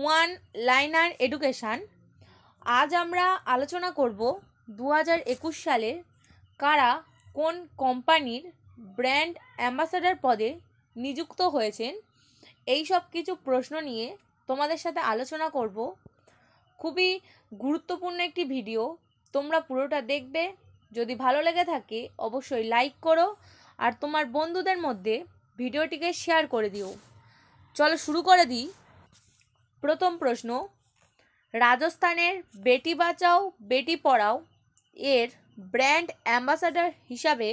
one liner education আজ আমরা আলোচনা করব দু হাজার একুশ সালে কারা কোন কোম্পানির ব্র্যান্ড অ্যাম্বাসাডার পদে নিযুক্ত হয়েছেন এই সব কিছু প্রশ্ন নিয়ে তোমাদের সাথে আলোচনা করব খুবই গুরুত্বপূর্ণ একটি ভিডিও তোমরা পুরোটা দেখবে যদি ভালো লেগে থাকে অবশ্যই লাইক করো আর তোমার বন্ধুদের মধ্যে ভিডিওটিকে শেয়ার করে দিও চলো শুরু করে দিই প্রথম প্রশ্ন রাজস্থানের বেটি বাঁচাও বেটি পড়াও এর ব্র্যান্ড অ্যাম্বাসাডার হিসাবে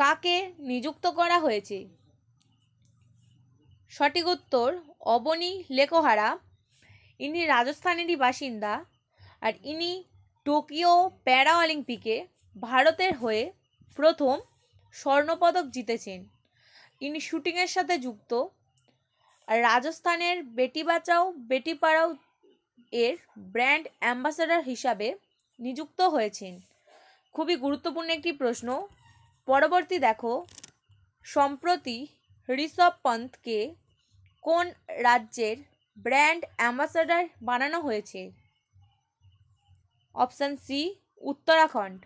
কাকে নিযুক্ত করা হয়েছে সঠিক উত্তর অবনী লেকোহারা ইনি রাজস্থানেরই বাসিন্দা আর ইনি টোকিও প্যারা অলিম্পিকে ভারতের হয়ে প্রথম স্বর্ণপদক জিতেছেন ইনি শুটিংয়ের সাথে যুক্ত রাজস্থানের বেটি বাঁচাও বেটি পাড়াও এর ব্র্যান্ড অ্যাম্বাসাডার হিসাবে নিযুক্ত হয়েছেন খুবই গুরুত্বপূর্ণ একটি প্রশ্ন পরবর্তী দেখো সম্প্রতি ঋষভ পন্থকে কোন রাজ্যের ব্র্যান্ড অ্যাম্বাসাডার বানানো হয়েছে অপশান সি উত্তরাখণ্ড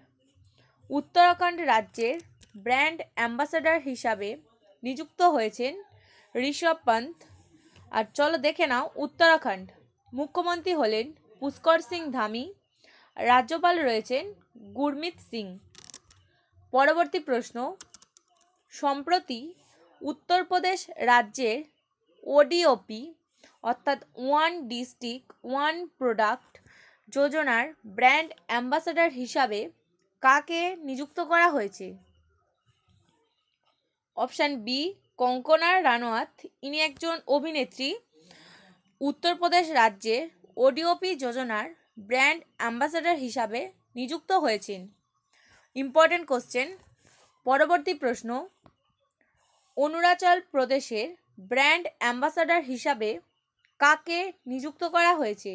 উত্তরাখণ্ড রাজ্যের ব্র্যান্ড অ্যাম্বাসাডার হিসাবে নিযুক্ত হয়েছেন ঋষভ পন্থ আর চলো দেখে নাও উত্তরাখণ্ড মুখ্যমন্ত্রী হলেন পুষ্কর সিং ধামি রাজ্যপাল রয়েছেন গুরমিত সিং পরবর্তী প্রশ্ন সম্প্রতি উত্তরপ্রদেশ রাজ্যের ওডিওপি অর্থাৎ ওয়ান ডিস্ট্রিক্ট ওয়ান প্রোডাক্ট যোজনার ব্র্যান্ড অ্যাম্বাসাডার হিসাবে কাকে নিযুক্ত করা হয়েছে অপশান বি কঙ্কনা রানোয়াত ইনি একজন অভিনেত্রী উত্তরপ্রদেশ রাজ্যের ওডিওপি যোজনার ব্র্যান্ড অ্যাম্বাসাডার হিসাবে নিযুক্ত হয়েছেন ইম্পর্টেন্ট কোশ্চেন পরবর্তী প্রশ্ন অরুণাচল প্রদেশের ব্র্যান্ড অ্যাম্বাসাডার হিসাবে কাকে নিযুক্ত করা হয়েছে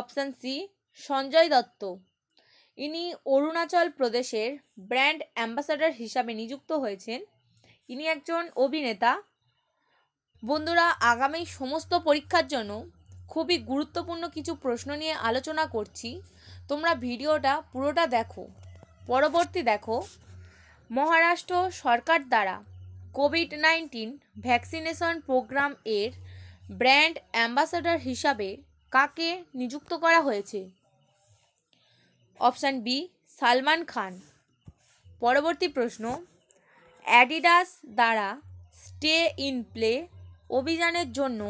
অপশান সি সঞ্জয় দত্ত ইনি অরুণাচল প্রদেশের ব্র্যান্ড অ্যাম্বাসাডার হিসাবে নিযুক্ত হয়েছেন ইনি একজন অভিনেতা বন্ধুরা আগামী সমস্ত পরীক্ষার জন্য খুবই গুরুত্বপূর্ণ কিছু প্রশ্ন নিয়ে আলোচনা করছি তোমরা ভিডিওটা পুরোটা দেখো পরবর্তী দেখো মহারাষ্ট্র সরকার দ্বারা কোভিড নাইন্টিন ভ্যাকসিনেশন প্রোগ্রাম এর ব্র্যান্ড অ্যাম্বাসাডার হিসাবে কাকে নিযুক্ত করা হয়েছে অপশান বি সালমান খান পরবর্তী প্রশ্ন অ্যাডিডাস দ্বারা স্টে ইন প্লে অভিযানের জন্য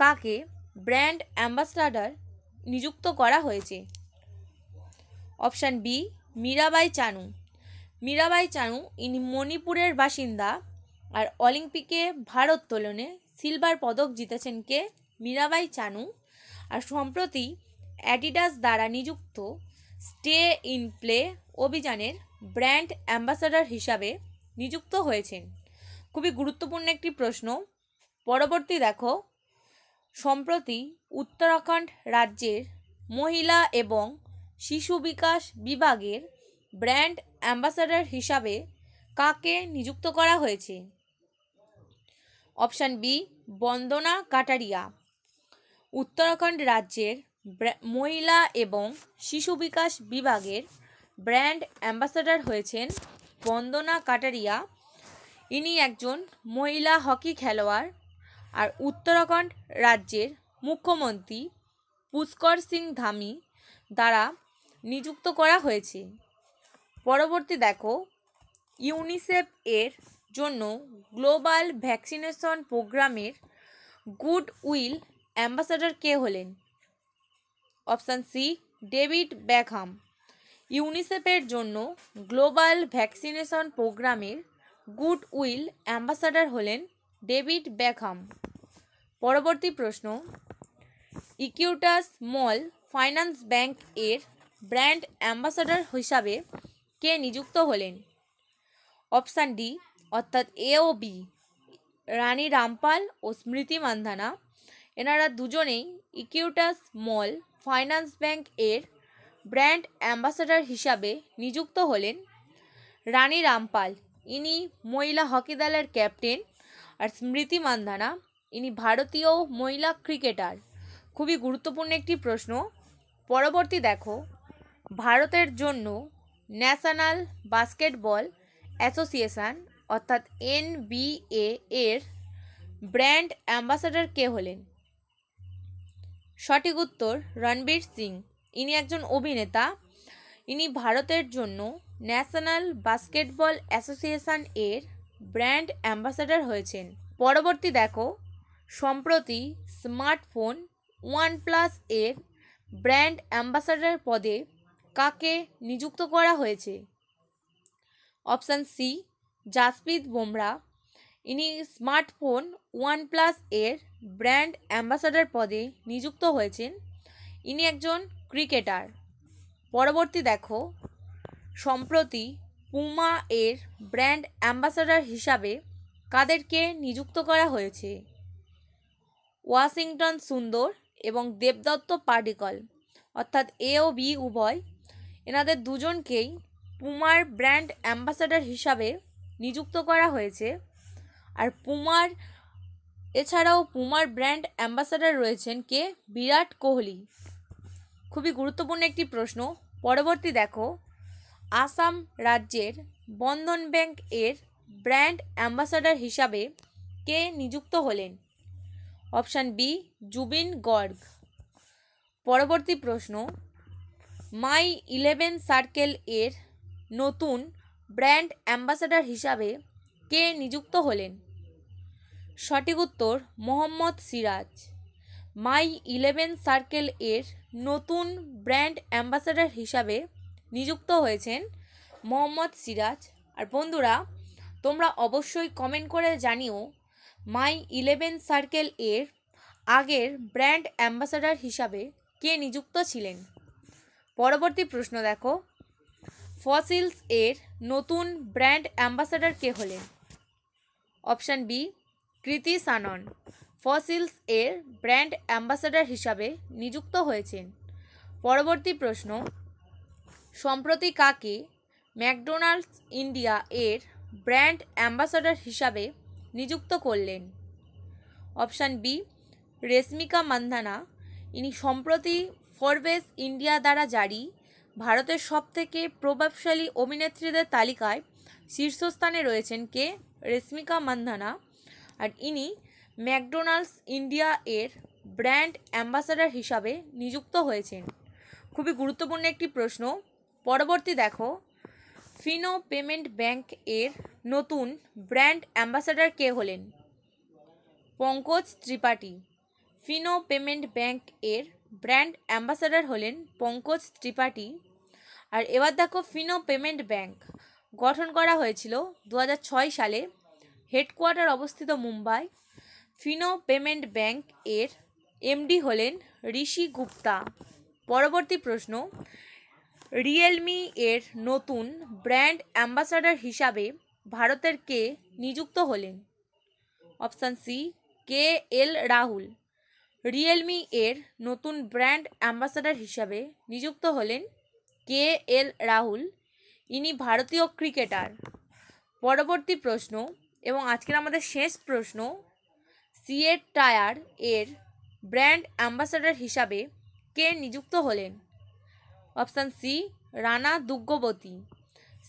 কাকে ব্র্যান্ড অ্যাম্বাসডার নিযুক্ত করা হয়েছে অপশান বি মীরাবাই চানু মীরাবাই চানু ইনি মণিপুরের বাসিন্দা আর অলিম্পিকে ভারোত্তোলনে সিলভার পদক জিতেছেন কে মীরাবাই চানু আর সম্প্রতি অ্যাডিডাস দ্বারা নিযুক্ত স্টে ইন প্লে অভিযানের ব্র্যান্ড অ্যাম্বাসাডার হিসাবে নিযুক্ত হয়েছেন খুবই গুরুত্বপূর্ণ একটি প্রশ্ন পরবর্তী দেখো সম্প্রতি উত্তরাখণ্ড রাজ্যের মহিলা এবং শিশু বিকাশ বিভাগের ব্র্যান্ড অ্যাম্বাসাডার হিসাবে কাকে নিযুক্ত করা হয়েছে অপশান বি বন্দনা কাটারিয়া উত্তরাখণ্ড রাজ্যের মহিলা এবং শিশু বিকাশ বিভাগের ব্র্যান্ড অ্যাম্বাসাডার হয়েছেন বন্দনা কাটারিয়া ইনি একজন মহিলা হকি খেলোয়াড় আর উত্তরাখণ্ড রাজ্যের মুখ্যমন্ত্রী পুষ্কর সিং ধামি দ্বারা নিযুক্ত করা হয়েছে পরবর্তী দেখো ইউনিসেফ এর জন্য গ্লোবাল ভ্যাকসিনেশন প্রোগ্রামের গুড উইল অ্যাম্বাসাডার কে হলেন অপশান সি ডেভিড ব্যাকহাম ইউনিসেফের জন্য গ্লোবাল ভ্যাকসিনেশন প্রোগ্রামের গুড উইল অ্যাম্বাসাডার হলেন ডেভিড ব্যাকহাম পরবর্তী প্রশ্ন ইকিউটাস স্মল ফাইন্যান্স ব্যাংক এর ব্র্যান্ড অ্যাম্বাসাডার হিসাবে কে নিযুক্ত হলেন অপশান ডি অর্থাৎ এ ও বি রানী রামপাল ও স্মৃতি মান্ধানা এনারা দুজনেই ইকিউটাস মল ফাইন্যান্স ব্যাংক এর ব্র্যান্ড অ্যাম্বাসাডার হিসাবে নিযুক্ত হলেন রানী রামপাল ইনি মহিলা হকি দলের ক্যাপ্টেন আর স্মৃতি মান্ধানা ইনি ভারতীয় মহিলা ক্রিকেটার খুবই গুরুত্বপূর্ণ একটি প্রশ্ন পরবর্তী দেখো ভারতের জন্য ন্যাশনাল বাস্কেটবল অ্যাসোসিয়েশন অর্থাৎ এনবিএ এর ব্র্যান্ড অ্যাম্বাসাডার কে হলেন সঠিক উত্তর রণবীর সিং ইনি একজন অভিনেতা ইনি ভারতের জন্য ন্যাশনাল বাস্কেটবল অ্যাসোসিয়েশন এর ব্র্যান্ড অ্যাম্বাসাডার হয়েছেন পরবর্তী দেখো সম্প্রতি স্মার্টফোন ওয়ান প্লাস এর ব্র্যান্ড অ্যাম্বাসাডার পদে কাকে নিযুক্ত করা হয়েছে অপশান সি জাসপ্রীত বোমরা ইনি স্মার্টফোন ওয়ান প্লাস এর ব্র্যান্ড অ্যাম্বাসাডার পদে নিযুক্ত হয়েছেন ইনি একজন ক্রিকেটার পরবর্তী দেখো সম্প্রতি পুমা এর ব্র্যান্ড অ্যাম্বাসাডার হিসাবে কাদেরকে নিযুক্ত করা হয়েছে ওয়াশিংটন সুন্দর এবং দেবদত্ত পার্টিকল অর্থাৎ এ ও বি উভয় এনাদের দুজনকেই পুমার ব্র্যান্ড অ্যাম্বাসাডার হিসাবে নিযুক্ত করা হয়েছে আর পুমার এছাড়াও পুমার ব্র্যান্ড অ্যাম্বাসাডার রয়েছেন কে বিরাট কোহলি খুবই গুরুত্বপূর্ণ একটি প্রশ্ন পরবর্তী দেখো আসাম রাজ্যের বন্ধন ব্যাংক এর ব্র্যান্ড অ্যাম্বাসাডার হিসাবে কে নিযুক্ত হলেন অপশান বি জুবিন গর্গ পরবর্তী প্রশ্ন মাই ইলেভেন সার্কেল এর নতুন ব্র্যান্ড অ্যাম্বাসাডার হিসাবে কে নিযুক্ত হলেন সঠিক উত্তর Mohammed Siraj my eleven circle এর নতুন ব্র্যান্ড অ্যাম্বাসাডার হিসাবে নিযুক্ত হয়েছেন মোহাম্মদ সিরাজ আর বন্ধুরা তোমরা অবশ্যই কমেন্ট করে জানিও মাই ইলেভেন সার্কেল এর আগের ব্র্যান্ড অ্যাম্বাসাডার হিসাবে কে নিযুক্ত ছিলেন পরবর্তী প্রশ্ন দেখো ফসিলস এর নতুন ব্র্যান্ড অ্যাম্বাসাডার কে হলেন option B Kriti Sanon Fossils এর ব্র্যান্ড অ্যাম্বাসাডার হিসাবে নিযুক্ত হয়েছেন পরবর্তী প্রশ্ন সম্প্রতি কাকে ম্যাকডোনাল্ডস ইন্ডিয়া এর ব্র্যান্ড অ্যাম্বাসাডার হিসাবে নিযুক্ত করলেন অপশান বি রেশমিকা মান্ধানা ইনি সম্প্রতি ফরবেস ইন্ডিয়া দ্বারা জারি ভারতের সবথেকে প্রভাবশালী অভিনেত্রীদের তালিকায় শীর্ষস্থানে রয়েছেন কে রেশমিকা মান্ধানা আর ইনি ম্যাকডোনাল্ডস ইন্ডিয়া এর ব্র্যান্ড অ্যাম্বাসাডার হিসাবে নিযুক্ত হয়েছেন খুবই গুরুত্বপূর্ণ একটি প্রশ্ন পরবর্তী দেখো ফিনো পেমেন্ট ব্যাংক এর নতুন ব্র্যান্ড অ্যাম্বাসাডার কে হলেন Pankaj Tripathi Fino payment bank এর ব্র্যান্ড অ্যাম্বাসাডার হলেন পঙ্কজ ত্রিপাঠী আর এবার দেখো ফিনো পেমেন্ট ব্যাংক গঠন করা হয়েছিল দু সালে হেডকোয়ার্টার অবস্থিত মুম্বাই ফিনো পেমেন্ট ব্যাংক এর এমডি হলেন ঋষি গুপ্তা পরবর্তী প্রশ্ন রিয়েলমি এর নতুন ব্র্যান্ড অ্যাম্বাসাডার হিসাবে ভারতের কে নিযুক্ত হলেন option C K L Rahul Realme এর নতুন ব্র্যান্ড অ্যাম্বাসাডার হিসাবে নিযুক্ত হলেন কে এল রাহুল ইনি ভারতীয় ক্রিকেটার পরবর্তী প্রশ্ন এবং আজকের আমাদের শেষ প্রশ্ন সিয়েট টায়ার এর ব্র্যান্ড অ্যাম্বাসাডার হিসাবে কে নিযুক্ত হলেন option C Rana Daggubati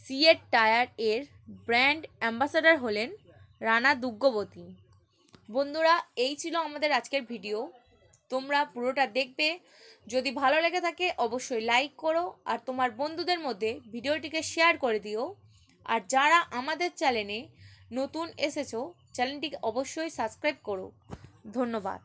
CEAT tyre এর ব্র্যান্ড অ্যাম্বাসাডার হলেন রানা দুগ্গবতী বন্ধুরা এই ছিল আমাদের আজকের ভিডিও তোমরা পুরোটা দেখবে যদি ভালো লেগে থাকে অবশ্যই লাইক করো আর তোমার বন্ধুদের মধ্যে ভিডিওটিকে শেয়ার করে দিও আর যারা আমাদের চ্যানেলে নতুন এসেছো চ্যানেলটিকে অবশ্যই সাবস্ক্রাইব করো ধন্যবাদ